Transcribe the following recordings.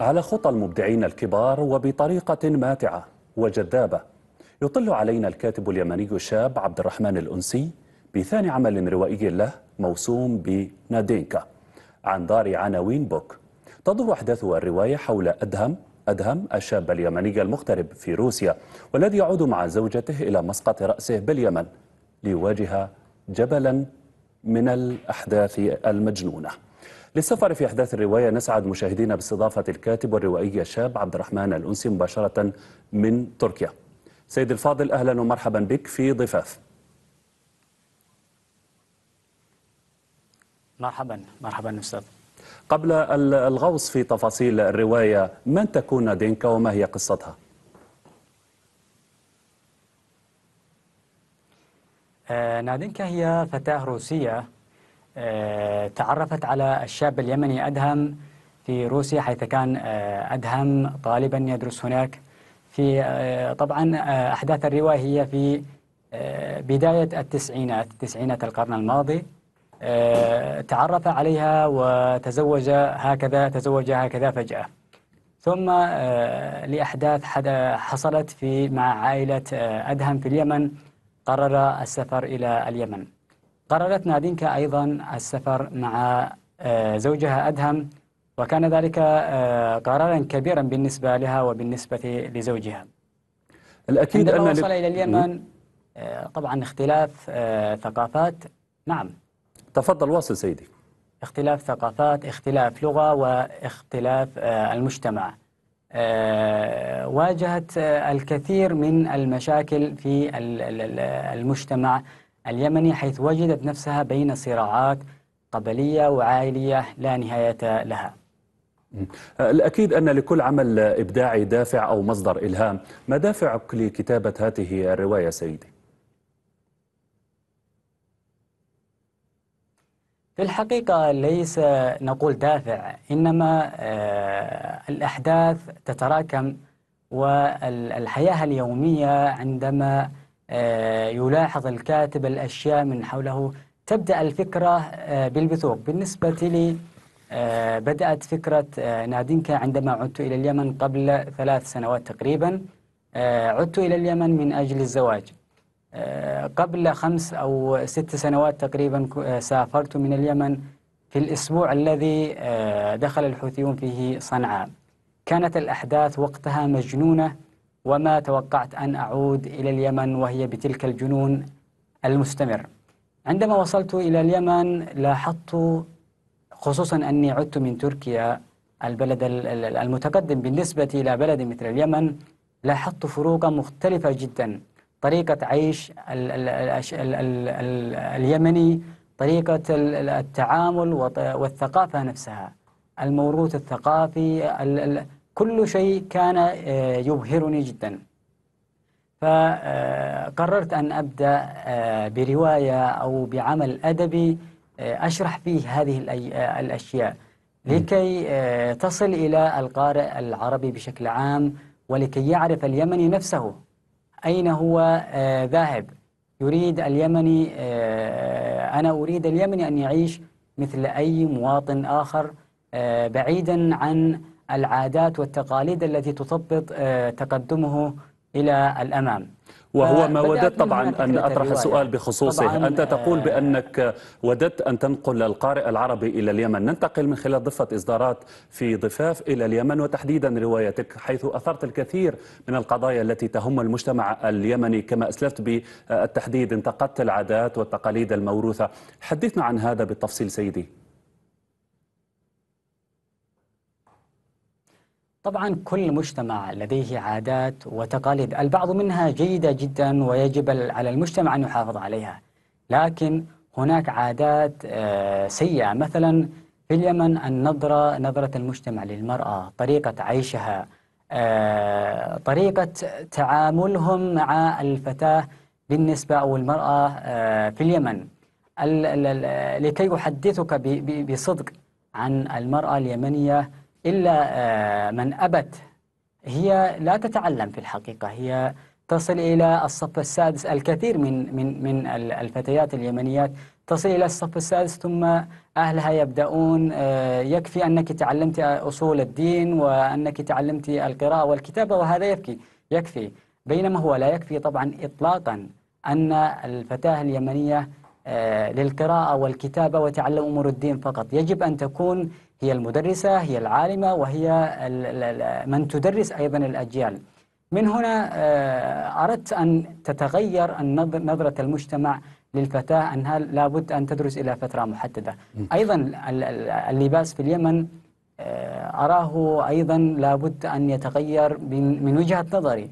على خطى المبدعين الكبار وبطريقة ماتعة وجذابة يطل علينا الكاتب اليمني الشاب عبد الرحمن الأنسي بثاني عمل روائي له موسوم بنادينكا عن دار عناوين بوك تدور أحداث الرواية حول أدهم أدهم الشاب اليمني المغترب في روسيا والذي يعود مع زوجته إلى مسقط رأسه باليمن ليواجه جبلا من الأحداث المجنونة للسفر في أحداث الرواية نسعد مشاهدينا باستضافة الكاتب والروائي الشاب عبد الرحمن الأنسي مباشرة من تركيا سيد الفاضل أهلا ومرحبا بك في ضفاف مرحبا مرحبا أستاذ قبل الغوص في تفاصيل الرواية من تكون نادينكا وما هي قصتها؟ آه، نادينكا هي فتاة روسية آه، تعرفت على الشاب اليمني أدهم في روسيا حيث كان آه، أدهم طالبا يدرس هناك في آه، طبعا أحداث الرواية هي في بداية التسعينات تسعينات القرن الماضي تعرف عليها وتزوج هكذا تزوج هكذا فجأة ثم لأحداث حصلت في مع عائلة أدهم في اليمن قرر السفر إلى اليمن قررت نادينكا أيضا السفر مع آه، زوجها أدهم وكان ذلك آه، قرارا كبيرا بالنسبة لها وبالنسبة لزوجها الأكيد أن وصل إلى اليمن آه، طبعا اختلاف ثقافات نعم تفضل واصل سيدي اختلاف ثقافات اختلاف لغة واختلاف المجتمع واجهت الكثير من المشاكل في المجتمع اليمني حيث وجدت نفسها بين صراعات قبلية وعائلية لا نهاية لها أه، الأكيد أن لكل عمل إبداعي دافع أو مصدر إلهام ما دافعك لكتابة هذه الرواية سيدي؟ في الحقيقة ليس نقول دافع إنما أه، الأحداث تتراكم والحياة اليومية عندما آه، يلاحظ الكاتب الأشياء من حوله تبدأ الفكرة آه، بالبثوق بالنسبة لي آه، بدأت فكرة نادينكا عندما عدت إلى اليمن قبل ثلاث سنوات تقريبا عدت إلى اليمن من أجل الزواج قبل خمس أو ست سنوات تقريبا سافرت من اليمن في الأسبوع الذي دخل الحوثيون فيه صنعاء كانت الأحداث وقتها مجنونة وما توقعت أن أعود إلى اليمن وهي بتلك الجنون المستمر عندما وصلت إلى اليمن لاحظت خصوصا أني عدت من تركيا البلد المتقدم بالنسبة إلى بلد مثل اليمن لاحظت فروقا مختلفة جدا طريقة عيش الـ الـ الـ اليمني طريقة التعامل والثقافة نفسها الموروث الثقافي كل شيء كان آه، يبهرني جدا فقررت أن أبدأ آه، برواية أو بعمل أدبي آه، أشرح فيه هذه الأشياء لكي تصل إلى القارئ العربي بشكل عام ولكي يعرف اليمني نفسه أين هو ذاهب يريد اليمني أنا أريد اليمني أن يعيش مثل أي مواطن آخر بعيدا عن العادات والتقاليد التي تثبط آه، تقدمه إلى الأمام وهو ما وددت طبعا أن أطرح السؤال بخصوصه أنت تقول آه، بأنك وددت أن تنقل القارئ العربي إلى اليمن ننتقل من خلال ضفة إصدارات في ضفاف إلى اليمن وتحديدا روايتك حيث أثرت الكثير من القضايا التي تهم المجتمع اليمني كما أسلفت بالتحديد انتقدت العادات والتقاليد الموروثة حدثنا عن هذا بالتفصيل سيدي طبعا كل مجتمع لديه عادات وتقاليد البعض منها جيدة جدا ويجب على المجتمع أن يحافظ عليها لكن هناك عادات آه، سيئة مثلا في اليمن النظرة نظرة المجتمع للمرأة طريقة عيشها آه، طريقة تعاملهم مع الفتاة بالنسبة أو المرأة آه، في اليمن لكي أحدثك بصدق عن المرأة اليمنية إلا آه، من أبت هي لا تتعلم في الحقيقة هي تصل إلى الصف السادس الكثير من من من الفتيات اليمنيات تصل إلى الصف السادس ثم أهلها يبدأون آه، يكفي أنك تعلمت أصول الدين وأنك تعلمت القراءة والكتابة وهذا يكفي يكفي بينما هو لا يكفي طبعا إطلاقا أن الفتاة اليمنية آه، للقراءة والكتابة وتعلم أمور الدين فقط يجب أن تكون هي المدرسة هي العالمة وهي من تدرس أيضا الأجيال من هنا آه، أردت أن تتغير نظرة المجتمع للفتاة أنها لابد أن تدرس إلى فترة محددة أيضا اللباس في اليمن آه، أراه أيضا لابد أن يتغير من وجهة نظري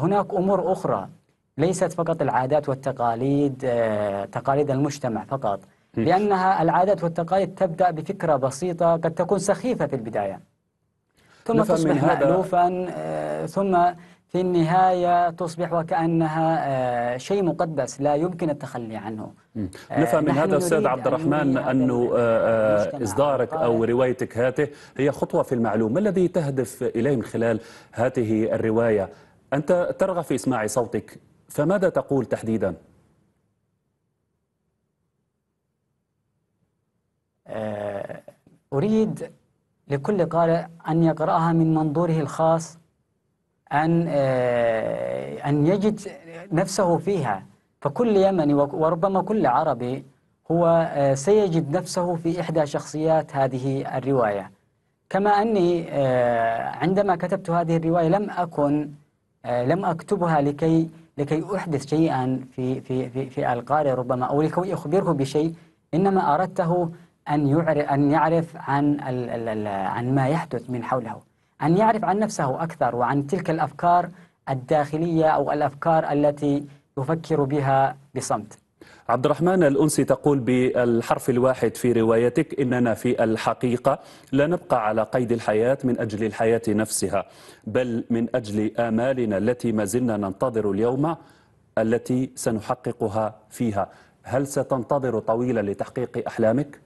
هناك أمور أخرى ليست فقط العادات والتقاليد آه، تقاليد المجتمع فقط لأنها العادات والتقاليد تبدأ بفكرة بسيطة قد تكون سخيفة في البداية ثم تصبح مألوفا آه، ثم في النهاية تصبح وكأنها آه، شيء مقدس لا يمكن التخلي عنه نفهم من هذا أستاذ عبد الرحمن أنه إصدارك أو روايتك هاته هي خطوة في المعلوم ما الذي تهدف إليه من خلال هذه الرواية أنت ترغب في إسماع صوتك فماذا تقول تحديدا؟ آه، أريد لكل قارئ أن يقرأها من منظوره الخاص أن آه، أن يجد نفسه فيها فكل يمني وربما كل عربي هو آه، سيجد نفسه في إحدى شخصيات هذه الرواية كما أني عندما كتبت هذه الرواية لم أكن لم أكتبها لكي لكي أحدث شيئا في, في, في, في القارئ ربما أو لكي أخبره بشيء إنما أردته أن يعرف, أن يعرف عن, الـ الـ الـ عن ما يحدث من حوله أن يعرف عن نفسه أكثر وعن تلك الأفكار الداخلية أو الأفكار التي يفكر بها بصمت عبد الرحمن الأنسي تقول بالحرف الواحد في روايتك إننا في الحقيقة لا نبقى على قيد الحياة من أجل الحياة نفسها بل من أجل آمالنا التي ما زلنا ننتظر اليوم التي سنحققها فيها هل ستنتظر طويلا لتحقيق أحلامك؟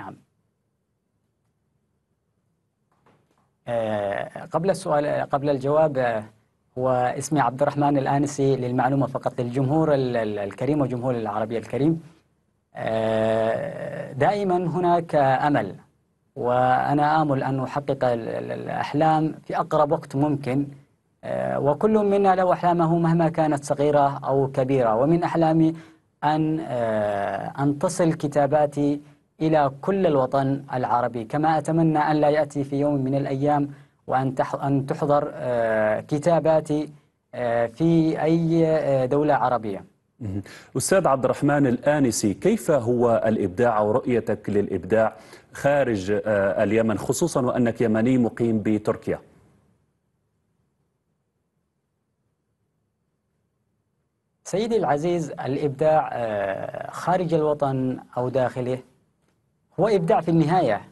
نعم آه، قبل السؤال قبل الجواب آه، واسمي عبد الرحمن الآنسي للمعلومة فقط للجمهور الكريم وجمهور العربية الكريم آه، دائما هناك أمل وأنا آمل أن أحقق الأحلام في أقرب وقت ممكن آه، وكل منا له أحلامه مهما كانت صغيرة أو كبيرة ومن أحلامي أن آه، أن تصل كتاباتي إلى كل الوطن العربي كما أتمنى أن لا يأتي في يوم من الأيام وأن أن تحضر آه، كتاباتي آه، في أي آه، دولة عربية أستاذ عبد الرحمن الآنسي كيف هو الإبداع او رؤيتك للإبداع خارج اليمن خصوصا وأنك يمني مقيم بتركيا سيدي العزيز الإبداع خارج الوطن أو داخله هو إبداع في النهاية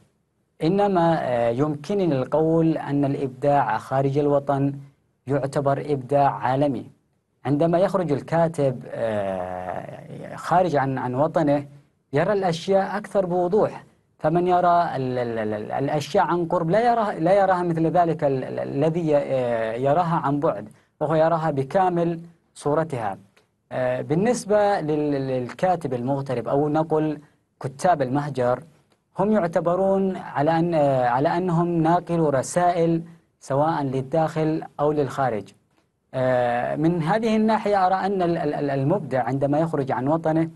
إنما آه، يمكنني القول أن الإبداع خارج الوطن يعتبر إبداع عالمي عندما يخرج الكاتب آه، خارج عن عن وطنه يرى الأشياء أكثر بوضوح فمن يرى الأشياء عن قرب لا يراها لا يراها مثل ذلك الذي آه، يراها عن بعد وهو يراها بكامل صورتها بالنسبة للكاتب المغترب أو نقل كتاب المهجر هم يعتبرون على أن على أنهم ناقلوا رسائل سواء للداخل أو للخارج آه، من هذه الناحية أرى أن المبدع عندما يخرج عن وطنه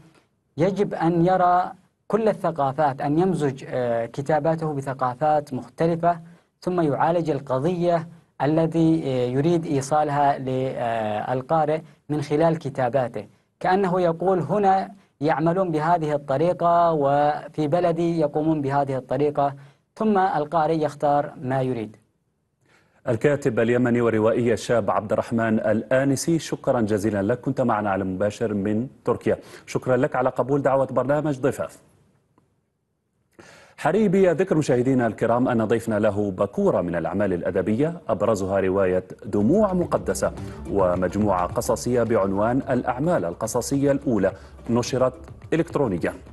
يجب أن يرى كل الثقافات أن يمزج آه، كتاباته بثقافات مختلفة ثم يعالج القضية الذي آه، يريد إيصالها للقارئ من خلال كتاباته كأنه يقول هنا يعملون بهذه الطريقة وفي بلدي يقومون بهذه الطريقة ثم القارئ يختار ما يريد الكاتب اليمني والروائي الشاب عبد الرحمن الآنسي شكرا جزيلا لك كنت معنا على مباشر من تركيا شكرا لك على قبول دعوة برنامج ضفاف حريبي ذكر مشاهدينا الكرام أن ضيفنا له بكورة من الأعمال الأدبية أبرزها رواية دموع مقدسة ومجموعة قصصية بعنوان الأعمال القصصية الأولى نشرت إلكترونيا